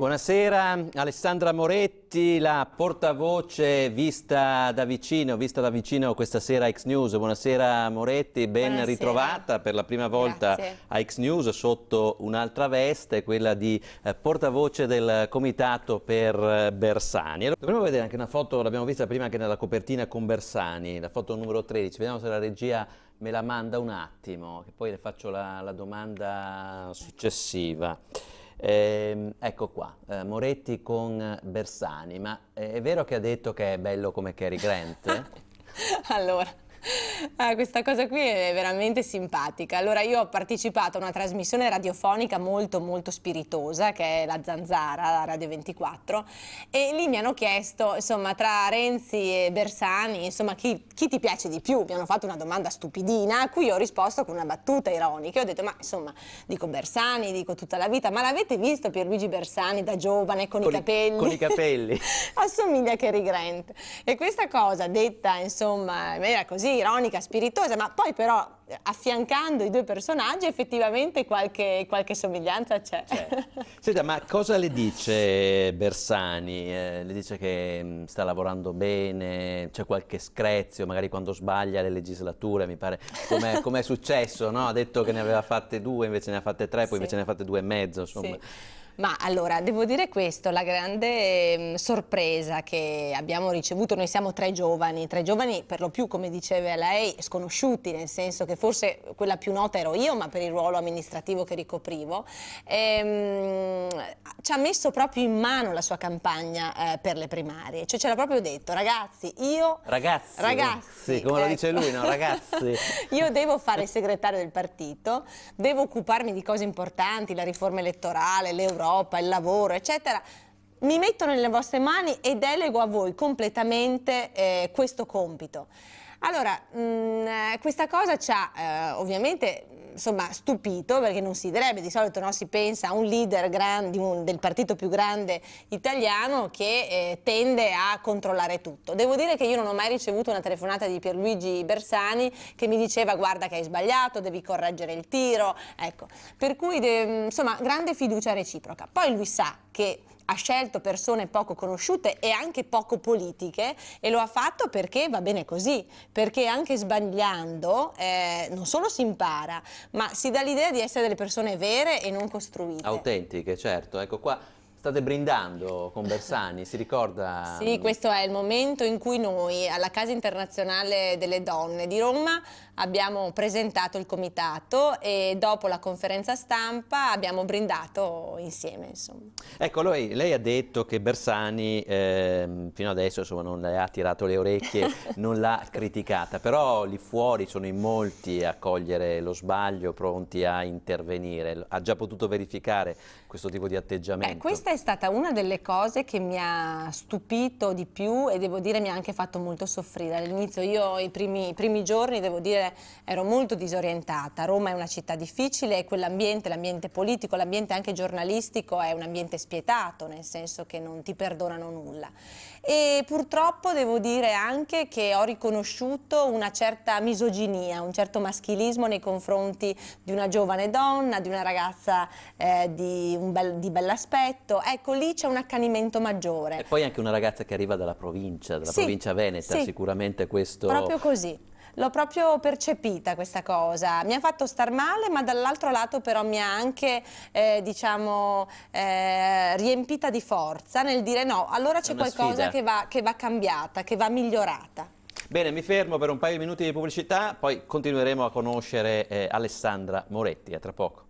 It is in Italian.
Buonasera, Alessandra Moretti, la portavoce vista da vicino, vista da vicino questa sera a X News. Buonasera Moretti, ben Buonasera. ritrovata per la prima volta Grazie. a X News sotto un'altra veste, quella di eh, portavoce del comitato per eh, Bersani. Allora, dovremmo vedere anche una foto, l'abbiamo vista prima anche nella copertina con Bersani, la foto numero 13, vediamo se la regia me la manda un attimo, che poi le faccio la, la domanda successiva. Eh, ecco qua, eh, Moretti con Bersani, ma eh, è vero che ha detto che è bello come Cary Grant? allora... Ah, questa cosa qui è veramente simpatica. Allora io ho partecipato a una trasmissione radiofonica molto molto spiritosa che è la Zanzara, la Radio 24 e lì mi hanno chiesto insomma tra Renzi e Bersani insomma chi, chi ti piace di più? Mi hanno fatto una domanda stupidina a cui ho risposto con una battuta ironica. Ho detto ma insomma dico Bersani, dico tutta la vita ma l'avete visto Pierluigi Bersani da giovane con, con i capelli? Con i capelli. Assomiglia a che Grant. E questa cosa detta insomma in maniera così così ironica, spiritosa, ma poi però eh, affiancando i due personaggi effettivamente qualche, qualche somiglianza c'è. Certo. Senta, ma cosa le dice Bersani? Eh, le dice che mh, mm, sta lavorando bene, c'è qualche screzio, magari quando sbaglia le legislature, mi pare, come com è successo, no? Ha detto che ne aveva fatte due, invece ne ha fatte tre, poi sì. invece ne ha fatte due e mezzo, insomma. Sì. Ma allora, devo dire questo, la grande mh, mm, sorpresa che abbiamo ricevuto, noi siamo tre giovani, tre giovani per lo più, come diceva lei, sconosciuti, nel senso che forse quella più nota ero io, ma per il ruolo amministrativo che ricoprivo, e, ehm, mh, ci ha messo proprio in mano la sua campagna eh, per le primarie, cioè ce l'ha proprio detto, ragazzi, io... Ragazzi, ragazzi come ecco. lo dice lui, no? Ecco. Ragazzi. io devo fare il segretario del partito, devo occuparmi di cose importanti, la riforma elettorale, l'Europa, l'Europa, il lavoro, eccetera, mi metto nelle vostre mani e delego a voi completamente eh, questo compito. Allora, mh, mm, eh, questa cosa ci ha eh, ovviamente insomma, stupito perché non si direbbe, di solito no, si pensa a un leader grande, un, del partito più grande italiano che eh, tende a controllare tutto. Devo dire che io non ho mai ricevuto una telefonata di Pierluigi Bersani che mi diceva guarda che hai sbagliato, devi correggere il tiro, ecco. Per cui, de, insomma, grande fiducia reciproca. Poi lui sa che ha scelto persone poco conosciute e anche poco politiche e lo ha fatto perché va bene così, perché anche sbagliando eh, non solo si impara, ma si dà l'idea di essere delle persone vere e non costruite. Autentiche, certo. Ecco qua State brindando con Bersani, si ricorda? Sì, questo è il momento in cui noi alla Casa Internazionale delle Donne di Roma abbiamo presentato il comitato e dopo la conferenza stampa abbiamo brindato insieme. Insomma. Ecco, lei, lei ha detto che Bersani eh, fino adesso insomma, non le ha tirato le orecchie, non l'ha criticata, però lì fuori sono in molti a cogliere lo sbaglio, pronti a intervenire. Ha già potuto verificare questo tipo di eh, atteggiamento? Beh, è stata una delle cose che mi ha stupito di più e devo dire mi ha anche fatto molto soffrire. All'inizio io i primi, i primi giorni, devo dire, ero molto disorientata. Roma è una città difficile e quell'ambiente, l'ambiente politico, l'ambiente anche giornalistico è un ambiente spietato, nel senso che non ti perdonano nulla. E purtroppo devo dire anche che ho riconosciuto una certa misoginia, un certo maschilismo nei confronti di una giovane donna, di una ragazza eh, di, un bel, di bell'aspetto ecco lì c'è un accanimento maggiore. E poi anche una ragazza che arriva dalla provincia, dalla sì, provincia veneta, sì. sicuramente questo... Proprio così. L'ho proprio percepita questa cosa, mi ha fatto star male ma dall'altro lato però mi ha anche eh, diciamo eh, riempita di forza nel dire no, allora c'è qualcosa che va, che va cambiata, che va migliorata. Bene, mi fermo per un paio di minuti di pubblicità, poi continueremo a conoscere eh, Alessandra Moretti, a tra poco.